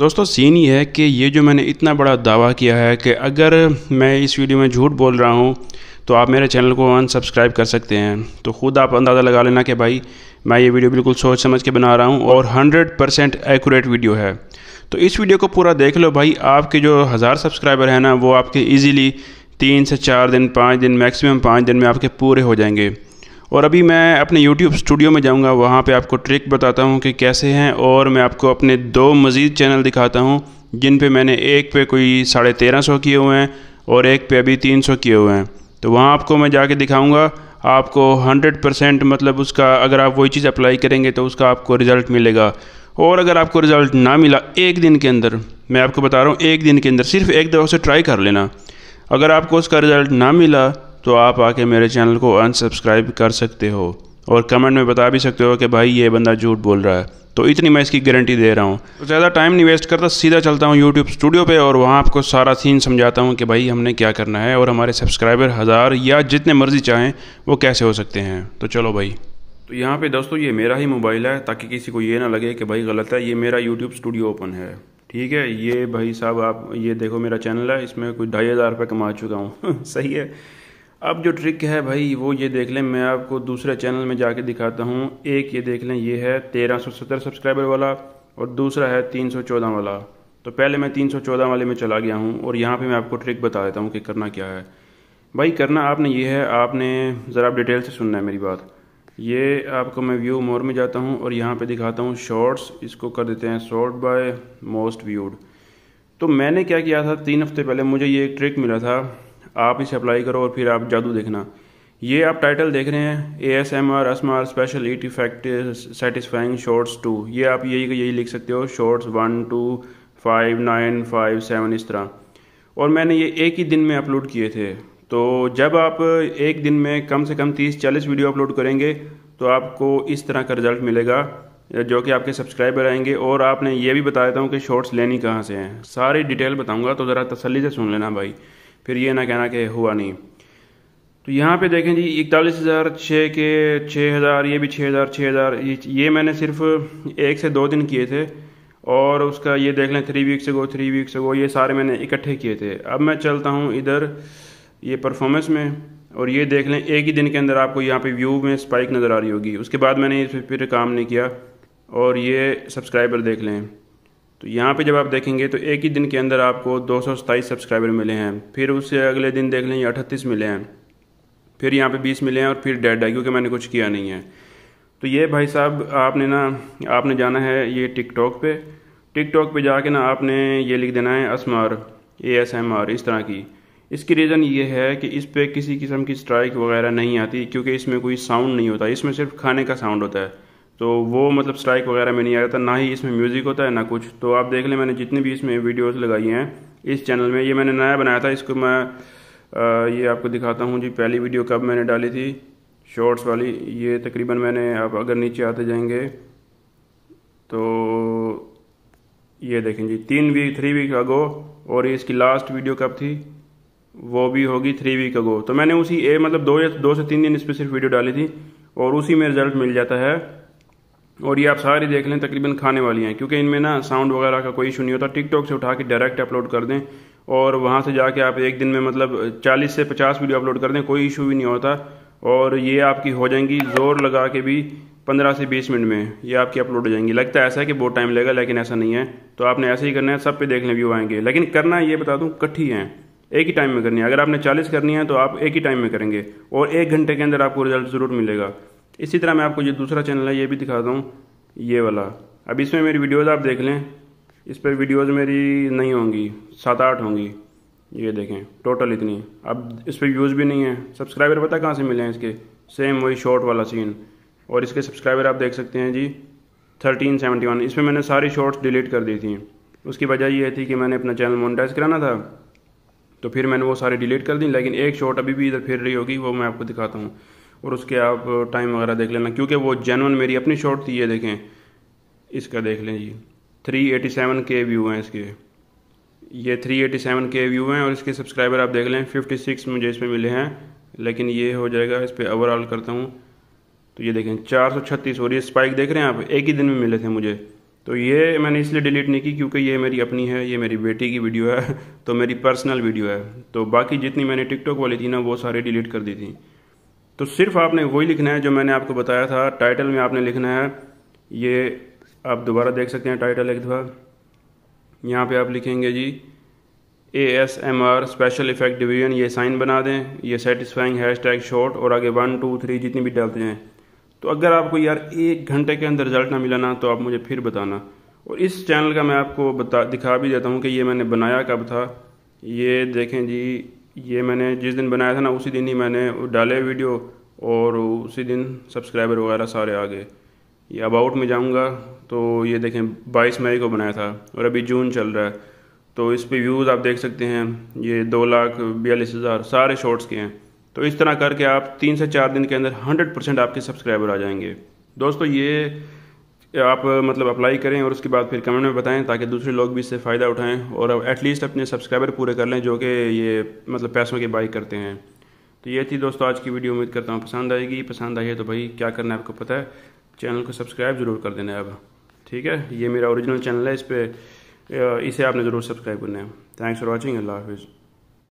दोस्तों सीन ये है कि ये जो मैंने इतना बड़ा दावा किया है कि अगर मैं इस वीडियो में झूठ बोल रहा हूँ तो आप मेरे चैनल को अनसब्सक्राइब कर सकते हैं तो खुद आप अंदाज़ा लगा लेना कि भाई मैं ये वीडियो बिल्कुल सोच समझ के बना रहा हूँ और 100 परसेंट एक्यूरेट वीडियो है तो इस वीडियो को पूरा देख लो भाई आपके जो हज़ार सब्सक्राइबर हैं ना वो आपके ईज़िली तीन से चार दिन पाँच दिन मैक्सिमम पाँच दिन में आपके पूरे हो जाएंगे और अभी मैं अपने YouTube स्टूडियो में जाऊंगा वहाँ पे आपको ट्रिक बताता हूँ कि कैसे हैं और मैं आपको अपने दो मज़ीद चैनल दिखाता हूँ जिन पे मैंने एक पे कोई साढ़े तेरह सौ किए हुए हैं और एक पे अभी तीन सौ किए हुए हैं तो वहाँ आपको मैं जाके दिखाऊँगा आपको हंड्रेड परसेंट मतलब उसका अगर आप वही चीज़ अप्लाई करेंगे तो उसका आपको रिज़ल्ट मिलेगा और अगर आपको रिज़ल्ट ना मिला एक दिन के अंदर मैं आपको बता रहा हूँ एक दिन के अंदर सिर्फ एक दफ़ा से ट्राई कर लेना अगर आपको उसका रिज़ल्ट ना मिला तो आप आके मेरे चैनल को अनसब्सक्राइब कर सकते हो और कमेंट में बता भी सकते हो कि भाई ये बंदा झूठ बोल रहा है तो इतनी मैं इसकी गारंटी दे रहा हूँ तो ज़्यादा टाइम नहीं वेस्ट करता सीधा चलता हूँ यूट्यूब स्टूडियो पे और वहाँ आपको सारा सीन समझाता हूँ कि भाई हमने क्या करना है और हमारे सब्सक्राइबर हज़ार या जितने मर्ज़ी चाहें वो कैसे हो सकते हैं तो चलो भाई तो यहाँ पर दोस्तों ये मेरा ही मोबाइल है ताकि किसी को ये ना लगे कि भाई गलत है ये मेरा यूट्यूब स्टूडियो ओपन है ठीक है ये भाई साहब आप ये देखो मेरा चैनल है इसमें कोई ढाई हज़ार रुपये कमा चुका हूँ सही है अब जो ट्रिक है भाई वो ये देख लें मैं आपको दूसरे चैनल में जाके दिखाता हूँ एक ये देख लें ये है 1370 सब्सक्राइबर वाला और दूसरा है 314 वाला तो पहले मैं 314 वाले में चला गया हूँ और यहाँ पे मैं आपको ट्रिक बता देता हूँ कि करना क्या है भाई करना आपने ये है आपने ज़रा डिटेल से सुनना है मेरी बात ये आपको मैं व्यू मोर में जाता हूँ और यहाँ पर दिखाता हूँ शॉर्ट्स इसको कर देते हैं शॉर्ट बाय मोस्ट व्यूड तो मैंने क्या किया था तीन हफ्ते पहले मुझे ये एक ट्रिक मिला था आप इसे अप्लाई करो और फिर आप जादू देखना ये आप टाइटल देख रहे हैं A S M R ASMR special eat effect satisfying shorts two ये आप यही यही लिख सकते हो shorts one two five nine five seven इस तरह और मैंने ये एक ही दिन में अपलोड किए थे तो जब आप एक दिन में कम से कम तीस चालीस वीडियो अपलोड करेंगे तो आपको इस तरह का रिज़ल्ट मिलेगा जो कि आपके सब्सक्राइबर आएंगे और आपने ये भी बता देता हूँ कि शॉर्ट्स लेनी कहाँ से हैं सारी डिटेल बताऊँगा तो ज़रा तसली से सुन लेना भाई फिर ये ना कहना कि हुआ नहीं तो यहाँ पे देखें जी इकतालीस हज़ार छः के छः हज़ार ये भी छः हज़ार छः हज़ार ये मैंने सिर्फ एक से दो दिन किए थे और उसका ये देख लें three weeks go three weeks go ये सारे मैंने इकट्ठे किए थे अब मैं चलता हूँ इधर ये परफॉर्मेंस में और ये देख लें एक ही दिन के अंदर आपको यहाँ पे व्यू में स्पाइक नज़र आ रही होगी उसके बाद मैंने इस पर फिर काम नहीं किया और ये सब्सक्राइबर देख लें तो यहाँ पे जब आप देखेंगे तो एक ही दिन के अंदर आपको दो सब्सक्राइबर मिले हैं फिर उससे अगले दिन देख लें अठतीस मिले हैं फिर यहाँ पे 20 मिले हैं और फिर डेड है क्योंकि मैंने कुछ किया नहीं है तो ये भाई साहब आपने ना आपने जाना है ये टिकटॉक पे टिकटॉक पे जाके ना आपने ये लिख देना है ASMR A S M R इस तरह की इसकी रीज़न ये है कि इस पर किसी किस्म की स्ट्राइक वगैरह नहीं आती क्योंकि इसमें कोई साउंड नहीं होता इसमें सिर्फ खाने का साउंड होता है तो वो मतलब स्ट्राइक वगैरह में नहीं आ जाता ना ही इसमें म्यूज़िक होता है ना कुछ तो आप देख लें मैंने जितनी भी इसमें वीडियोस लगाई हैं इस चैनल में ये मैंने नया बनाया था इसको मैं आ, ये आपको दिखाता हूँ जी पहली वीडियो कब मैंने डाली थी शॉर्ट्स वाली ये तकरीबन मैंने आप अगर नीचे आते जाएंगे तो ये देखें जी तीन वीक थ्री वीक अगो और इसकी लास्ट वीडियो कब थी वो भी होगी थ्री वीक अगो तो मैंने उसी ए मतलब दो या दो से तीन दिन इस पर सिर्फ वीडियो डाली थी और उसी में रिजल्ट मिल जाता है और ये आप सारी देख लें तकरीबन खाने वाली हैं क्योंकि इनमें ना साउंड वगैरह का कोई इशू नहीं होता टिकटॉक से उठा के डायरेक्ट अपलोड कर दें और वहाँ से जाके आप एक दिन में मतलब 40 से 50 वीडियो अपलोड कर दें कोई इशू भी नहीं होता और ये आपकी हो जाएंगी ज़ोर लगा के भी 15 से 20 मिनट में ये आपकी अपलोड हो जाएंगी लगता है ऐसा है कि बहुत टाइम लगेगा लेकिन ऐसा नहीं है तो आपने ऐसे ही करना है सब पे देख लें व्यू आएंगे लेकिन करना ये बता दूँ कट्ठी हैं एक ही टाइम में करनी है अगर आपने चालीस करनी है तो आप एक ही टाइम में करेंगे और एक घंटे के अंदर आपको रिजल्ट ज़रूर मिलेगा इसी तरह मैं आपको जो दूसरा चैनल है ये भी दिखाता हूँ ये वाला अब इसमें मेरी वीडियोज़ आप देख लें इस पर वीडियोज़ मेरी नहीं होंगी सात आठ होंगी ये देखें टोटल इतनी अब इस पर व्यूज़ भी नहीं है सब्सक्राइबर पता कहाँ से मिले हैं इसके सेम वही शॉर्ट वाला सीन और इसके सब्सक्राइबर आप देख सकते हैं जी थर्टीन सेवेंटी वन इसमें मैंने सारी शॉर्ट्स डिलीट कर दी थी उसकी वजह यह थी कि मैंने अपना चैनल मोनिटाइज कराना था तो फिर मैंने वो सारी डिलीट कर दी लेकिन एक शॉर्ट अभी भी इधर फिर रही होगी वो मैं आपको दिखाता हूँ और उसके आप टाइम वगैरह देख लेना क्योंकि वो जेनवन मेरी अपनी शॉट थी ये देखें इसका देख लें जी थ्री एटी सेवन के व्यू हैं इसके ये थ्री एटी सेवन के व्यू हैं और इसके सब्सक्राइबर आप देख लें फिफ्टी सिक्स मुझे इसमें मिले हैं लेकिन ये हो जाएगा इस पर ओवरऑल करता हूँ तो ये देखें चार सौ छत्तीस और ये स्पाइक देख रहे हैं आप एक ही दिन में मिले थे मुझे तो ये मैंने इसलिए डिलीट नहीं की क्योंकि ये मेरी अपनी है ये मेरी बेटी की वीडियो है तो मेरी पर्सनल वीडियो है तो बाकी जितनी मैंने टिकटॉक वाली थी ना वो सारी डिलीट कर दी थी तो सिर्फ आपने वही लिखना है जो मैंने आपको बताया था टाइटल में आपने लिखना है ये आप दोबारा देख सकते हैं टाइटल एक दफ़ा यहाँ पे आप लिखेंगे जी A S M R special effect division ये साइन बना दें ये सेटिस्फाइंग हैश टैग शॉर्ट और आगे वन टू थ्री जितनी भी डालते हैं तो अगर आपको यार एक घंटे के अंदर रिजल्ट ना मिला ना तो आप मुझे फिर बताना और इस चैनल का मैं आपको बता दिखा भी देता हूँ कि ये मैंने बनाया कब था ये देखें जी ये मैंने जिस दिन बनाया था ना उसी दिन ही मैंने डाले वीडियो और उसी दिन सब्सक्राइबर वगैरह सारे आ गए ये अबाउट में जाऊंगा तो ये देखें 22 मई को बनाया था और अभी जून चल रहा है तो इस पे व्यूज़ आप देख सकते हैं ये दो लाख बयालीस हज़ार सारे शॉर्ट्स के हैं तो इस तरह करके आप तीन से चार दिन के अंदर हंड्रेड परसेंट आपके सब्सक्राइबर आ जाएंगे दोस्तों ये आप मतलब अप्लाई करें और उसके बाद फिर कमेंट में बताएं ताकि दूसरे लोग भी इससे फ़ायदा उठाएं और अब एटलीस्ट अपने सब्सक्राइबर पूरे कर लें जो कि ये मतलब पैसों की बाई करते हैं तो ये थी दोस्तों आज की वीडियो उम्मीद करता हूँ पसंद आएगी पसंद आई है तो भाई क्या करना है आपको पता है चैनल को सब्सक्राइब ज़रूर कर देना है अब ठीक है ये मेरा ओरिजिनल चैनल है इस पर इसे आपने ज़रूर सब्सक्राइब करना है थैंक्स फॉर वॉचिंग अल्लाह हाफिज़